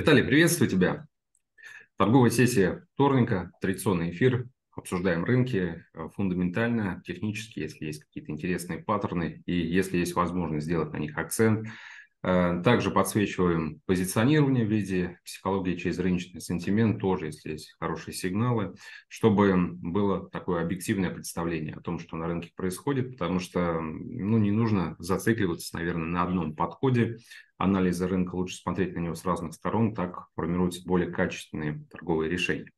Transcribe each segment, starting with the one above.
Виталий, приветствую тебя. Торговая сессия вторника, традиционный эфир. Обсуждаем рынки э, фундаментально, технически, если есть какие-то интересные паттерны и если есть возможность сделать на них акцент – Э, также подсвечиваем позиционирование в виде психологии через рыночный сентимент, тоже, если есть хорошие сигналы, чтобы было такое объективное представление о том, что на рынке происходит, потому что ну, не нужно зацикливаться, наверное, на одном подходе анализа рынка, лучше смотреть на него с разных сторон, так формируются более качественные торговые решения.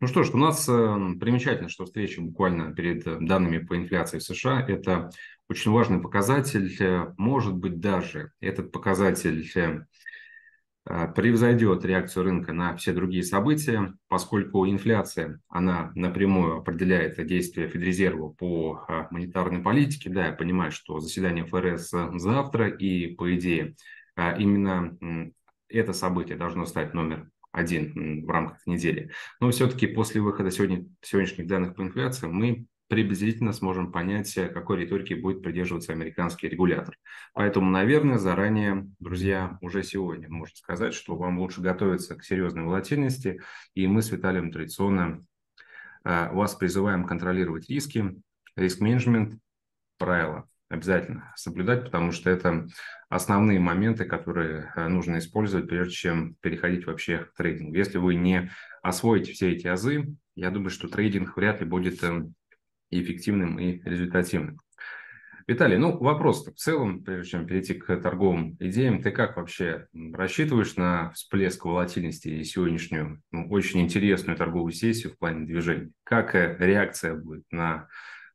Ну что ж, у нас эм, примечательно, что встреча буквально перед э, данными по инфляции в США – это очень важный показатель. Э, может быть, даже этот показатель эм, а, превзойдет реакцию рынка на все другие события, поскольку инфляция, она напрямую определяет действия Федрезерва по а, монетарной политике. Да, я понимаю, что заседание ФРС э, завтра, и, по идее, а, именно это событие должно стать номер один в рамках недели. Но все-таки после выхода сегодня, сегодняшних данных по инфляции мы приблизительно сможем понять, э, какой риторики будет придерживаться американский регулятор. Поэтому, наверное, заранее, друзья, уже сегодня можно сказать, что вам лучше готовиться к серьезной волатильности, и мы с Виталием традиционно э, вас призываем контролировать риски, риск-менеджмент, правила обязательно соблюдать, потому что это основные моменты, которые э, нужно использовать, прежде чем переходить вообще к трейдингу. Если вы не освоите все эти азы, я думаю, что трейдинг вряд ли будет э, эффективным и результативным. Виталий, ну вопрос в целом, прежде чем перейти к торговым идеям, ты как вообще рассчитываешь на всплеск волатильности и сегодняшнюю ну, очень интересную торговую сессию в плане движения? Как э, реакция будет на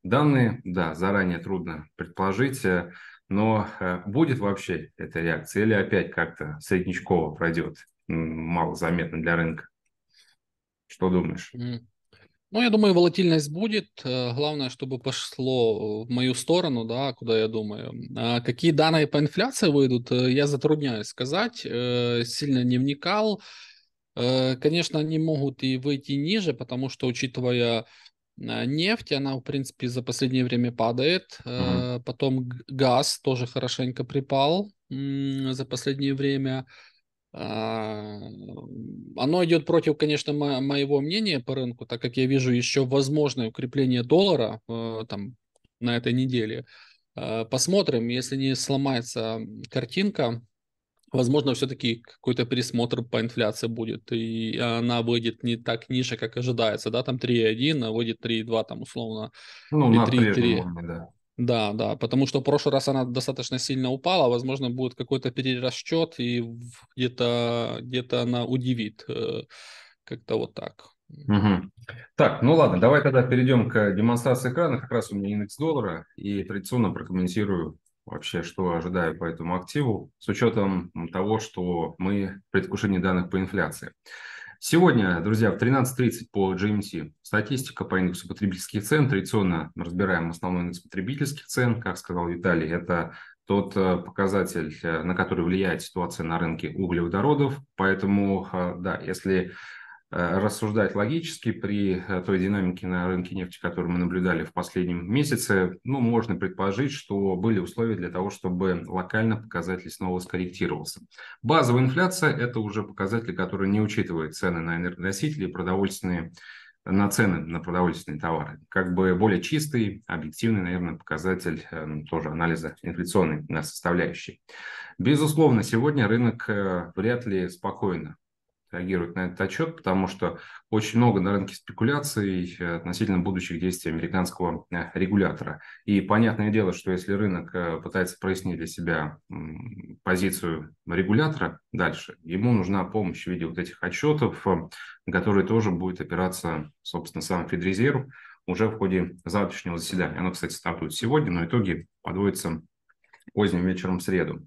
Данные, да, заранее трудно предположить, э, но э, будет вообще эта реакция или опять как-то среднячково пройдет, малозаметно для рынка? Что думаешь? Ну, я думаю, волатильность будет. Э, главное, чтобы пошло в мою сторону, да, куда я думаю. А какие данные по инфляции выйдут, я затрудняюсь сказать. Сильно не вникал. Конечно, они могут и выйти ниже, потому что, учитывая Э, нефть, она, в принципе, за последнее время падает. mm Потом газ тоже хорошенько припал за последнее время. А, оно идет против, конечно, мо- моего мнения по рынку, так как я вижу еще возможное укрепление доллара э, там, на этой неделе. Посмотрим, если не сломается картинка возможно, все-таки какой-то пересмотр по инфляции будет, и она выйдет не так ниже, как ожидается, да, там 3,1, а выйдет 3,2 там условно. Ну, или на 3, 3. Уровне, да. Да, да, потому что в прошлый раз она достаточно сильно упала, возможно, будет какой-то перерасчет, и где-то где, -то, она удивит, э, как-то вот так. Угу. Так, ну ладно, давай тогда перейдем к демонстрации экрана, как раз у меня индекс доллара, и традиционно прокомментирую вообще, что ожидаю по этому активу, с учетом того, что мы в предвкушении данных по инфляции. Сегодня, друзья, в 13.30 по GMT статистика по индексу потребительских цен. Традиционно разбираем основной индекс потребительских цен. Как сказал Виталий, это тот э, показатель, э, на который влияет ситуация на рынке углеводородов. Поэтому, э, да, если Э, рассуждать логически при э, той динамике на рынке нефти, которую мы наблюдали в последнем месяце, ну, можно предположить, что были условия для того, чтобы локально показатель снова скорректировался. Базовая инфляция – это уже показатель, который не учитывает цены на энергоносители и продовольственные на цены на продовольственные товары. Как бы более чистый, объективный, наверное, показатель эм, тоже анализа инфляционной составляющей. Безусловно, сегодня рынок э, вряд ли спокойно реагировать на этот отчет, потому что очень много на рынке спекуляций э, относительно будущих действий американского э, регулятора. И понятное дело, что если рынок э, пытается прояснить для себя позицию регулятора дальше, ему нужна помощь в виде вот этих отчетов, которые тоже будет опираться, собственно, сам Федрезерв уже в ходе завтрашнего заседания. Оно, кстати, стартует сегодня, но итоги подводятся поздним вечером в среду.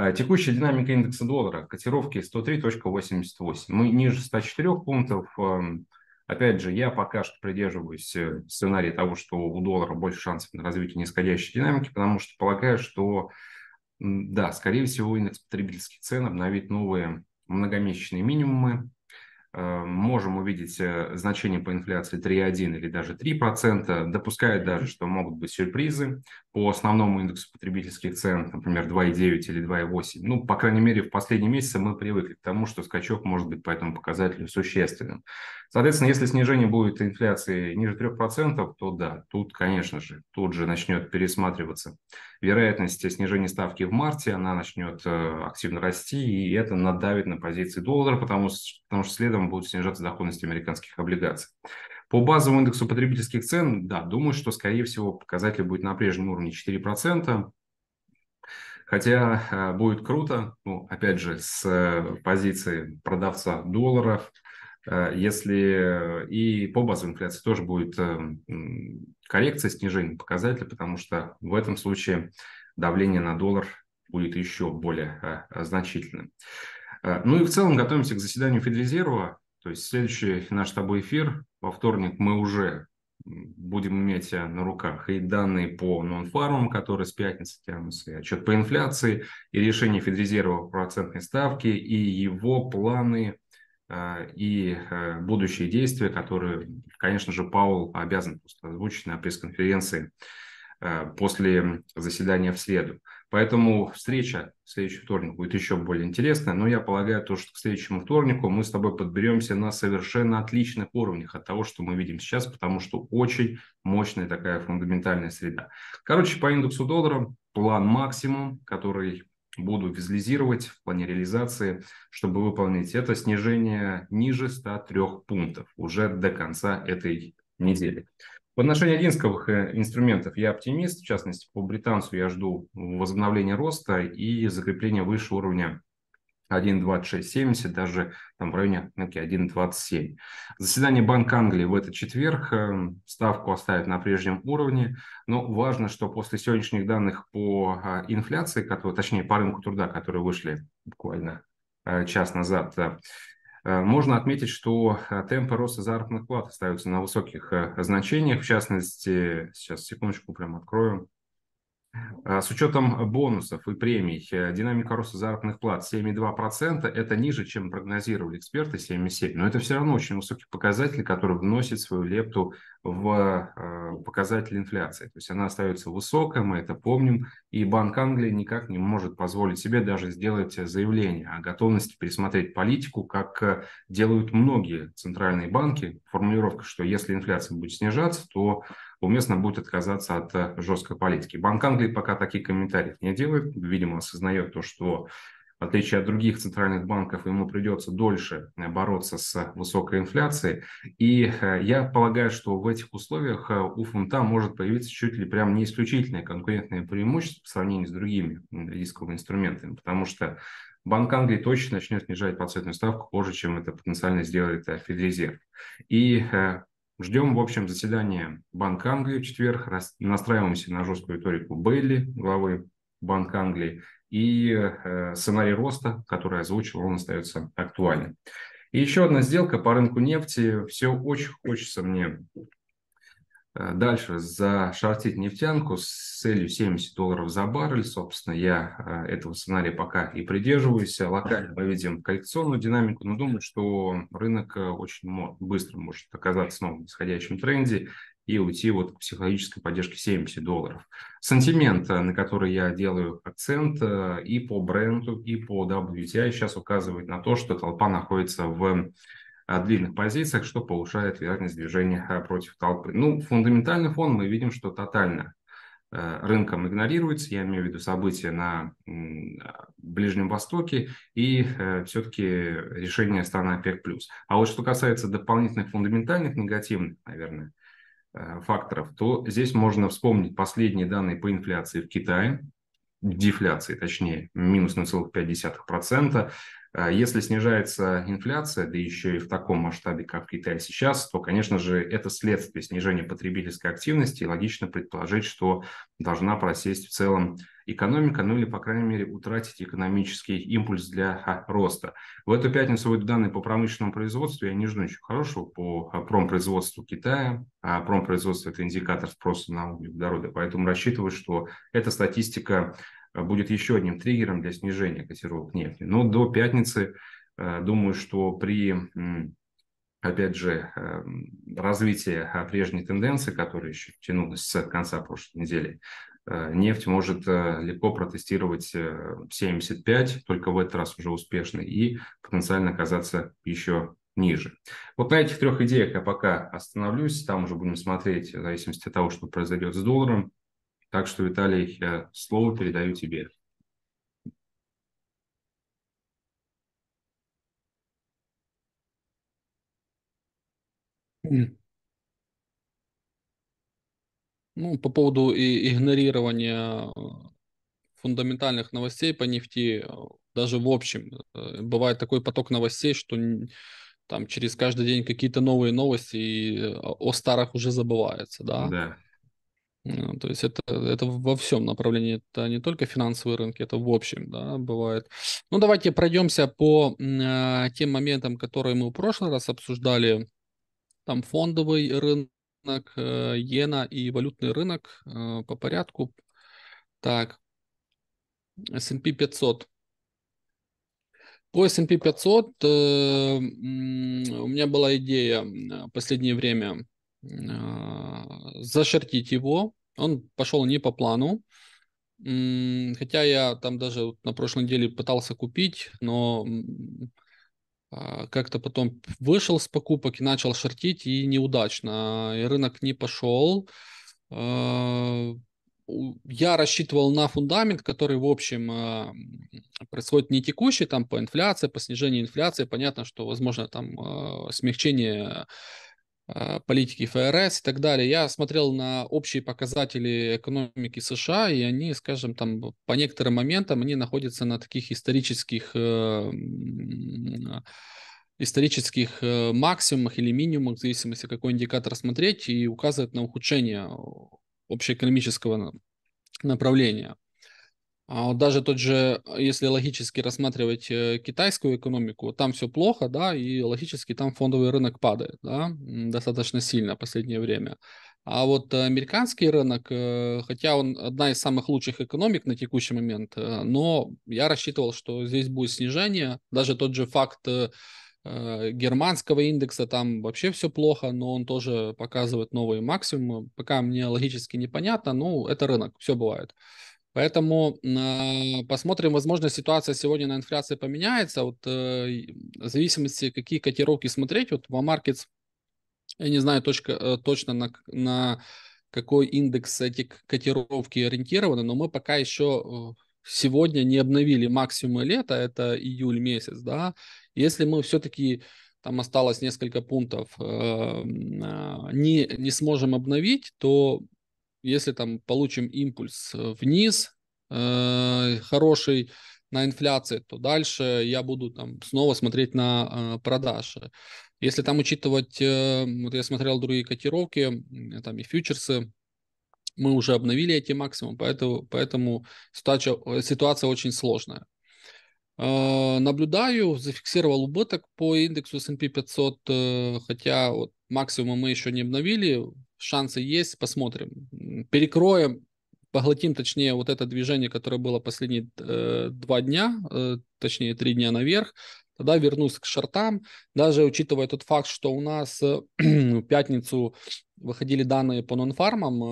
А, текущая динамика индекса доллара, котировки 103.88. Мы ниже 104 пунктов. Эм, опять же, я пока что придерживаюсь э, сценария того, что у доллара больше шансов на развитие нисходящей динамики, потому что полагаю, что, да, скорее всего, индекс потребительских цен обновит новые многомесячные минимумы, Э, можем увидеть э, значение по инфляции 3,1 или даже 3%, допускают даже, что могут быть сюрпризы по основному индексу потребительских цен, например, 2,9 или 2,8. Ну, по крайней мере, в последние месяцы мы привыкли к тому, что скачок может быть по этому показателю существенным. Соответственно, если снижение будет инфляции ниже 3%, то да, тут, конечно же, тут же начнет пересматриваться вероятность снижения ставки в марте, она начнет э, активно расти, и это надавит на позиции доллара, потому, потому что следом будут снижаться доходности американских облигаций. По базовому индексу потребительских цен, да, думаю, что, скорее всего, показатель будет на прежнем уровне 4%. Хотя э, будет круто, ну, опять же, с э, позиции продавца долларов – Э, если и по базовой инфляции тоже будет эм, коррекция, снижение показателя, потому что в этом случае давление на доллар будет еще более э, значительным. Э, ну и в целом готовимся к заседанию Федрезерва. То есть следующий наш с тобой эфир во вторник мы уже будем иметь на руках и данные по нон-фармам, которые с пятницы тянутся, и отчет по инфляции, и решение Федрезерва процентной ставки и его планы а, и э, будущие действия, которые, конечно же, Паул обязан просто озвучить на пресс-конференции а, после заседания в среду. Поэтому встреча в следующий вторник будет еще более интересная, но я полагаю, то, что к следующему вторнику мы с тобой подберемся на совершенно отличных уровнях от того, что мы видим сейчас, потому что очень мощная такая фундаментальная среда. Короче, по индексу доллара план максимум, который буду визуализировать в плане реализации, чтобы выполнить это снижение ниже 103 пунктов уже до конца этой недели. В отношении одинских инструментов я оптимист, в частности, по британцу я жду возобновления роста и закрепления выше уровня 1,2670, даже там в районе рынки 1,27. Заседание Банка Англии в этот четверг эм, ставку оставят на прежнем уровне, но важно, что после сегодняшних данных по а, инфляции, которые, точнее по рынку труда, которые вышли буквально э, час назад, э, можно отметить, что э, темпы роста заработных плат остаются на высоких значениях. В частности, сейчас секундочку прям открою а, с учетом бонусов и премий, э, динамика роста заработных плат 7,2% – это ниже, чем прогнозировали эксперты 7,7%. Но это все равно очень высокий показатель, который вносит свою лепту в э, показатель инфляции. То есть она остается высокой, мы это помним, и Банк Англии никак не может позволить себе даже сделать заявление о готовности пересмотреть политику, как э, делают многие центральные банки. Формулировка, что если инфляция будет снижаться, то уместно будет отказаться от э, жесткой политики. Банк Англии пока таких комментариев не делает, видимо, осознает то, что в отличие от других центральных банков, ему придется дольше э, бороться с высокой инфляцией. И э, я полагаю, что в этих условиях у фунта может появиться чуть ли прям не исключительное конкурентное преимущество по сравнению с другими рисковыми инструментами, потому что Банк Англии точно начнет снижать процентную ставку позже, чем это потенциально сделает Федрезерв. И Ждем в общем заседание Банка Англии в четверг, настраиваемся на жесткую риторику Бейли, главы Банка Англии, и э, сценарий роста, который озвучил, он остается актуальным. И еще одна сделка по рынку нефти. Все очень хочется мне Э, дальше зашортить нефтянку с целью 70 долларов за баррель. Собственно, я э, этого сценария пока и придерживаюсь. Локально мы видим коррекционную динамику, но думаю, что рынок э, очень быстро может оказаться в новом исходящем тренде и уйти вот к психологической поддержке 70 долларов. Сантимент, на который я делаю акцент и по бренду, и по WTI, сейчас указывает на то, что толпа находится в длинных позициях, что повышает вероятность движения э, против толпы. Ну, фундаментальный фон мы видим, что тотально э, рынком игнорируется, я имею в виду события на Ближнем Востоке и э, все-таки решение страны ОПЕК+. А вот что касается дополнительных фундаментальных негативных, наверное, факторов, то здесь можно вспомнить последние данные по инфляции в Китае, дефляции, точнее, минус 0,5%, а если снижается инфляция, да еще и в таком масштабе, как в Китае сейчас, то, конечно же, это следствие снижения потребительской активности, и логично предположить, что должна просесть в целом экономика, ну или, по крайней мере, утратить экономический импульс для а, роста. В эту пятницу выйдут данные по промышленному производству, я не жду ничего хорошего по а, промпроизводству Китая, а промпроизводство – это индикатор спроса на углеводороды, поэтому рассчитываю, что эта статистика Э, будет еще одним триггером для снижения котировок нефти. Но до пятницы, э, думаю, что при, опять же, э, развитии прежней тенденции, которая еще тянулась с конца прошлой недели, нефть может легко протестировать 75, только в этот раз уже успешно, и потенциально оказаться еще ниже. Вот на этих трех идеях я пока остановлюсь, там уже будем смотреть в зависимости от того, что произойдет с долларом, так что, Виталий, я слово передаю тебе. Ну, по поводу и игнорирования фундаментальных новостей по нефти, даже в общем, э, бывает такой поток новостей, что там через каждый день какие-то новые новости, и о старых уже забывается, да? Да. Э, то есть это, это во всем направлении, это не только финансовые рынки, это в общем, да, бывает. Ну, давайте пройдемся по э, тем моментам, которые мы в прошлый раз обсуждали. Там фондовый рынок, э, иена и валютный рынок э, по порядку. Так, S&P 500. По S&P 500 э, у меня была идея э, в последнее время э, зашортить его, он пошел не по плану. Хотя я там даже на прошлой неделе пытался купить, но а, как-то потом вышел с покупок и начал шортить, и неудачно. И рынок не пошел. А, я рассчитывал на фундамент, который, в общем, а, происходит не текущий, там по инфляции, по снижению инфляции. Понятно, что, возможно, там смягчение Э, политики ФРС и так далее. Я смотрел на общие показатели экономики США, и они, скажем, там по некоторым моментам они находятся на таких исторических э, исторических э, максимумах или минимумах, в зависимости какой индикатор смотреть, и указывает на ухудшение общеэкономического направления. А, даже тот же, а, если логически рассматривать э, китайскую экономику, там все плохо, да, и логически там фондовый рынок падает, да, достаточно сильно в последнее время. А вот американский рынок, э, хотя он одна из самых лучших экономик на текущий момент, э, но я рассчитывал, что здесь будет снижение. Даже тот же факт германского индекса, там вообще все плохо, но он тоже показывает новые максимумы. Пока мне логически непонятно, но ну, это рынок, все бывает. Поэтому а, посмотрим, возможно, ситуация сегодня на инфляции поменяется. Вот э, в зависимости, какие котировки смотреть, вот во Markets, я не знаю точка, э, точно на, на какой индекс эти котировки ориентированы, но мы пока еще э, сегодня не обновили максимумы лета, это июль месяц, да. Если мы все-таки там осталось несколько пунктов, э, а, не, не сможем обновить, то если там получим импульс э, вниз э, хороший на инфляции, то дальше я буду там снова смотреть на э, продажи. Если там учитывать, вот я смотрел другие котировки, там и фьючерсы, мы уже обновили эти максимумы, поэтому, поэтому ситуация, ситуация очень сложная. наблюдаю, зафиксировал убыток по индексу S&P 500, хотя вот максимумы мы еще не обновили, шансы есть, посмотрим. Перекроем, поглотим, точнее, вот это движение, которое было последние э, два дня, э, точнее, три дня наверх, тогда вернусь к шортам. Даже учитывая тот факт, что у нас э, в пятницу выходили данные по нонфармам, э,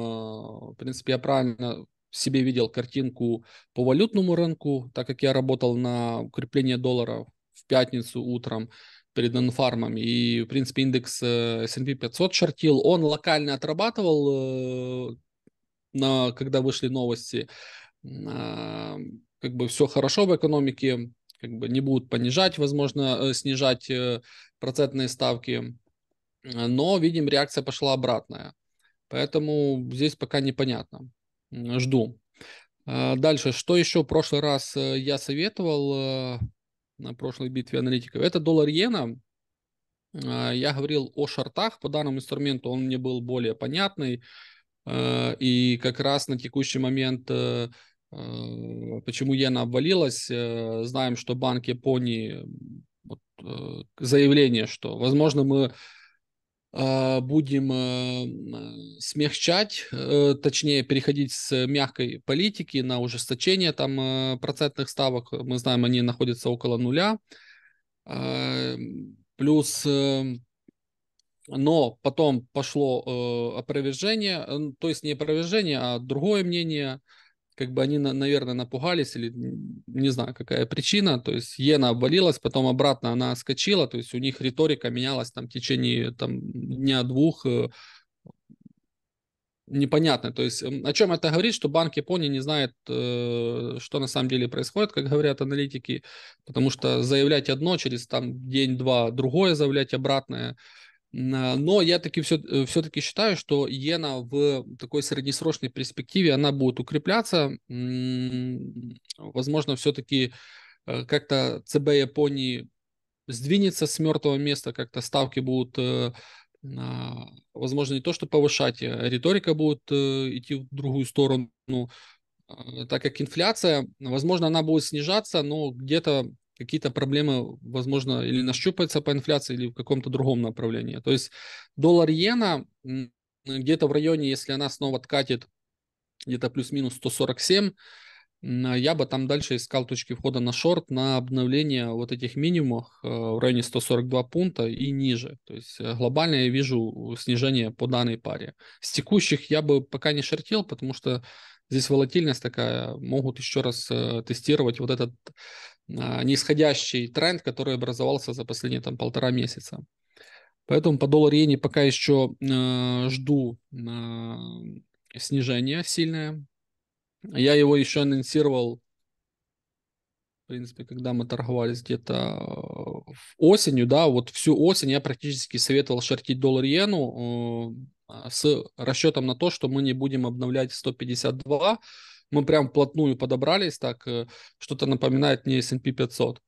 в принципе, я правильно себе видел картинку по валютному рынку, так как я работал на укрепление доллара в пятницу утром, перед инфармами и, в принципе, индекс э, S&P 500 шортил, он локально отрабатывал, э, на, когда вышли новости, а, как бы все хорошо в экономике, как бы не будут понижать, возможно, э, снижать процентные ставки, но, видим, реакция пошла обратная. Поэтому здесь пока непонятно. Жду. А, дальше, что еще в прошлый раз я советовал? на прошлой битве аналитиков. Это доллар иена. А, я говорил о шартах. По данному инструменту он мне был более понятный. А, и как раз на текущий момент э, э, почему иена обвалилась. Э, знаем, что Банк Японии вот, заявление, что, возможно, мы а, будем а, смягчать, э, точнее переходить с мягкой политики на ужесточение там э, процентных ставок. Мы знаем, они находятся около нуля. А, плюс, э, но потом пошло опровержение, то есть не опровержение, а другое мнение – как бы они, наверное, напугались или не знаю, какая причина. То есть иена обвалилась, потом обратно она скочила, то есть у них риторика менялась там в течение там, дня-двух, э, непонятно. То есть эм, о чем это говорит, что Банк Японии не знает, э, что на самом деле происходит, как говорят аналитики, потому что заявлять одно, через там день-два другое заявлять обратное – но я таки все, э, все-таки считаю, что иена в такой среднесрочной перспективе, она будет укрепляться. Возможно, все-таки э, как-то ЦБ Японии сдвинется с мертвого места, как-то ставки будут, э, возможно, не то что повышать, а риторика будет идти в другую сторону, так как инфляция, возможно, она будет снижаться, но где-то какие-то проблемы, возможно, или нащупаются по инфляции, или в каком-то другом направлении. То есть доллар иена где-то в районе, если она снова откатит где-то плюс-минус 147, я бы там дальше искал точки входа на шорт на обновление вот этих минимумов э, в районе 142 пункта и ниже. То есть э, глобально я вижу снижение по данной паре. С текущих я бы пока не шортил, потому что здесь волатильность такая, могут еще раз э, тестировать вот этот а, нисходящий тренд, который образовался за последние там полтора месяца. Поэтому по доллар иене пока еще э, жду э, снижение сильное. Я его еще анонсировал, в принципе, когда мы торговались где-то э, осенью, да, вот всю осень я практически советовал шортить доллар иену э, с расчетом на то, что мы не будем обновлять 152, мы прям вплотную подобрались, так э, что-то напоминает мне S&P 500.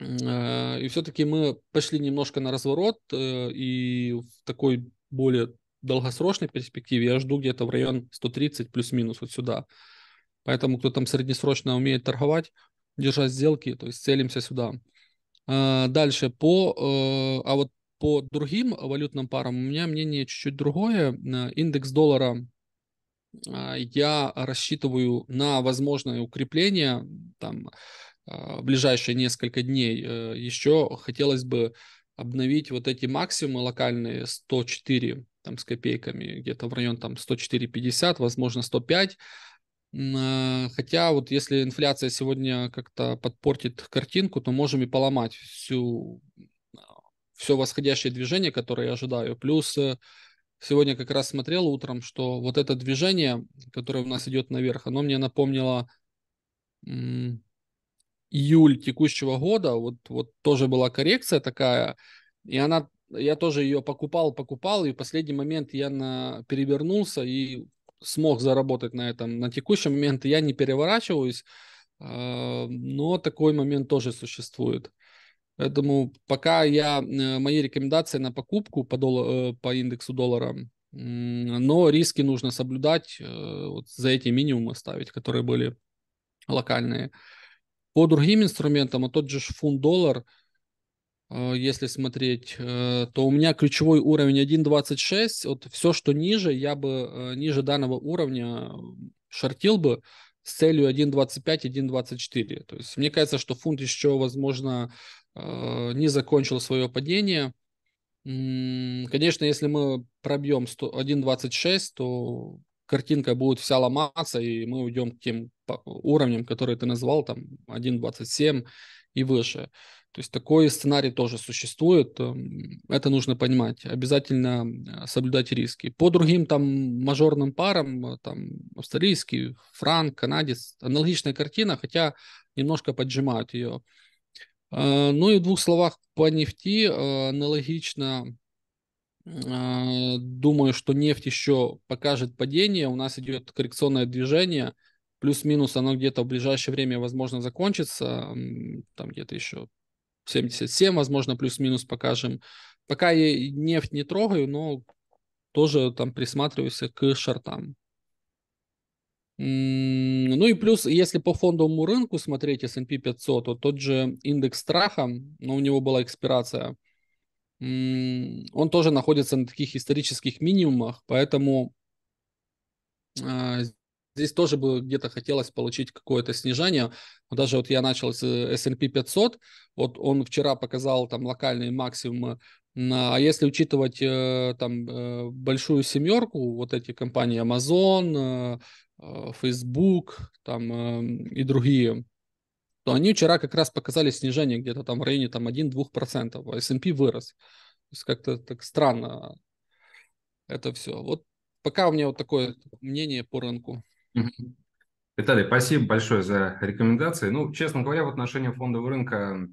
Э, и все-таки мы пошли немножко на разворот, э, и в такой более долгосрочной перспективе я жду где-то в район 130 плюс-минус вот сюда. Поэтому кто там среднесрочно умеет торговать, держать сделки, то есть целимся сюда. Дальше по, а вот по другим валютным парам у меня мнение чуть-чуть другое. Индекс доллара а, я рассчитываю на возможное укрепление там, а, в ближайшие несколько дней. Э, Еще хотелось бы обновить вот эти максимумы локальные 104 там, с копейками, где-то в район там 104,50, возможно 105. А, хотя вот если инфляция сегодня как-то подпортит картинку, то можем и поломать всю, все восходящее движение, которое я ожидаю. Плюс э, сегодня как раз смотрел утром, что вот это движение, которое у нас идет наверх, оно мне напомнило июль текущего года, вот, вот тоже была коррекция такая, и она, я тоже ее покупал, покупал, и в последний момент я на, перевернулся и смог заработать на этом. На текущий момент я не переворачиваюсь, а, но такой момент тоже существует. Поэтому пока я, э, мои рекомендации на покупку по, доллар, э, по индексу доллара, но риски нужно соблюдать, э, вот за эти минимумы ставить, которые были локальные. По другим инструментам, а тот же фунт-доллар, если смотреть, то у меня ключевой уровень 1.26, вот все, что ниже, я бы ниже данного уровня шортил бы, с целью 1.25-1.24. То есть мне кажется, что фунт еще, возможно, Э, не закончил свое падение. Конечно, если мы пробьем 1.26, то картинка будет вся ломаться, и мы уйдем к тем уровням, которые ты назвал, там 1.27 и выше. То есть такой сценарий тоже существует, эм, это нужно понимать. Обязательно э, соблюдать риски. По другим там мажорным парам, э, там австралийский, франк, канадец, аналогичная картина, хотя немножко поджимают ее. Э, ну і в двох словах по нефти. Э, аналогично э, думаю, что нефть еще покажет падение. У нас идет коррекционное движение. Плюс-минус оно где-то в ближайшее время, возможно, закончится. Там где-то еще 77, возможно, плюс-минус покажем. Пока я нефть не трогаю, но тоже там присматриваюсь к шортам. Ну и плюс, если по фондовому рынку смотреть S&P 500, то тот же индекс страха, но у него была экспирация, он тоже находится на таких исторических минимумах, поэтому а, здесь тоже бы где-то хотелось получить какое-то снижение. Даже вот я начал с э, S&P 500, вот он вчера показал там локальные максимумы, а если учитывать э, там э, большую семерку, вот эти компании Amazon, Э, Facebook там, эм, и другие, то они вчера как раз показали снижение где-то там в районе там 1-2%, а S&P вырос. То есть как-то так странно это все. Вот пока у меня вот такое мнение по рынку. Виталий, спасибо большое за рекомендации. Ну, честно говоря, в отношении фондового рынка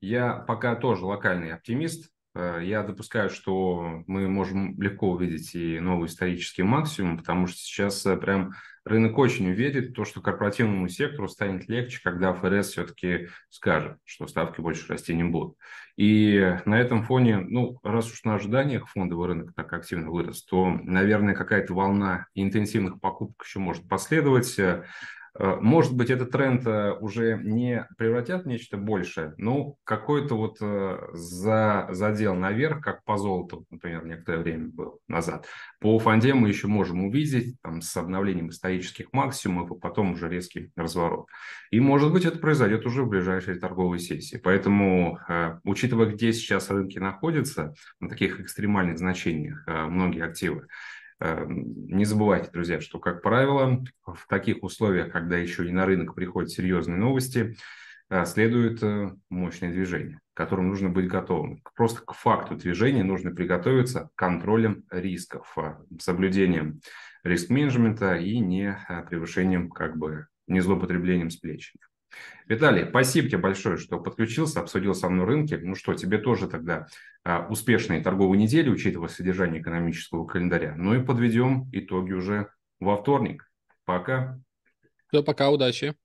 я пока тоже локальный оптимист. Э, я допускаю, что мы можем легко увидеть и новый исторический максимум, потому что сейчас э, прям рынок очень уверен в то, что корпоративному сектору станет легче, когда ФРС все-таки скажет, что ставки больше расти не будут. И э, на этом фоне, ну, раз уж на ожиданиях фондовый рынок так активно вырос, то, наверное, какая-то волна интенсивных покупок еще может последовать. Э, может быть, этот тренд э, уже не превратят в нечто большее, но какой-то вот э, за, задел наверх, как по золоту, например, некоторое время был назад. По фонде мы еще можем увидеть там, с обновлением исторических максимумов, а потом уже резкий разворот. И, может быть, это произойдет уже в ближайшей торговой сессии. Поэтому, учитывая, где сейчас рынки находятся, на таких экстремальных значениях многие активы, Эм, не забывайте, друзья, что, как правило, в таких условиях, когда еще и на рынок приходят серьезные новости, э, следует э, мощное движение, к которому нужно быть готовым. Просто к факту движения нужно приготовиться контролем рисков, э, соблюдением риск-менеджмента и не превышением, как бы, не злоупотреблением с плечи. Виталий, спасибо тебе большое, что подключился, обсудил со мной рынки. Ну что, тебе тоже тогда а, успешной торговой недели, учитывая содержание экономического календаря. Ну и подведем итоги уже во вторник. Пока. Все, пока, удачи.